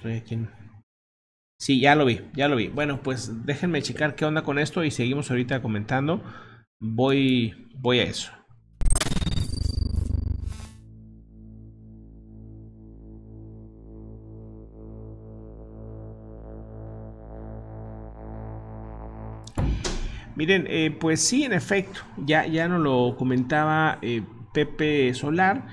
estoy aquí Sí, ya lo vi, ya lo vi. Bueno, pues déjenme checar qué onda con esto y seguimos ahorita comentando. Voy, voy a eso. Miren, eh, pues sí, en efecto, ya, ya nos lo comentaba eh, Pepe Solar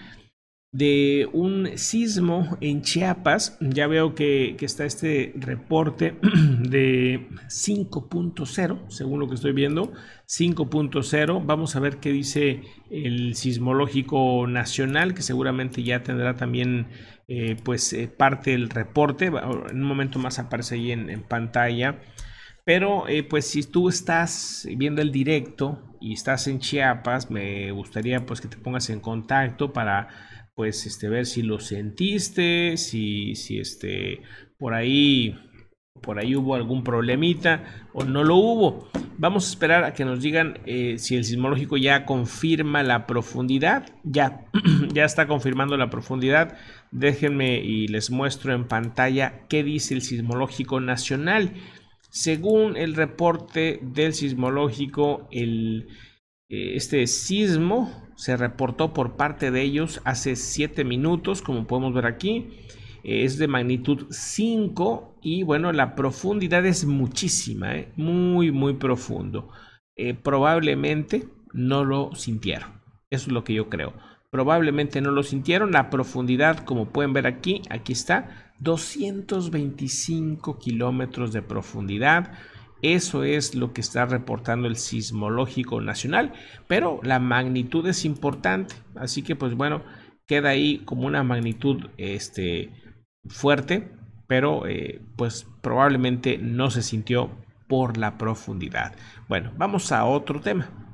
de un sismo en Chiapas. Ya veo que, está este reporte de 5.0, según lo que estoy viendo. 5.0. Vamos a ver qué dice el sismológico nacional, que seguramente ya tendrá también eh, pues eh, parte del reporte. En un momento más aparece ahí en, pantalla. Pero eh, pues si tú estás viendo el directo y estás en Chiapas, me gustaría pues que te pongas en contacto para pues este, ver si lo sentiste, si, si este, por ahí por ahí hubo algún problemita o no lo hubo. Vamos a esperar a que nos digan eh, si el sismológico ya confirma la profundidad. Ya, ya está confirmando la profundidad. Déjenme y les muestro en pantalla qué dice el sismológico nacional. Según el reporte del sismológico, el, eh, este sismo se reportó por parte de ellos hace 7 minutos, como podemos ver aquí. Eh, es de magnitud 5 y bueno, la profundidad es muchísima, ¿eh? muy, muy profundo. probablemente no lo sintieron. Eso es lo que yo creo. Probablemente no lo sintieron. La profundidad, como pueden ver aquí, aquí está, 225 kilómetros de profundidad. Eso es lo que está reportando el sismológico nacional, pero la magnitud es importante, así que pues bueno, queda ahí como una magnitud este, fuerte, pero eh, pues probablemente no se sintió por la profundidad. Bueno, vamos a otro tema.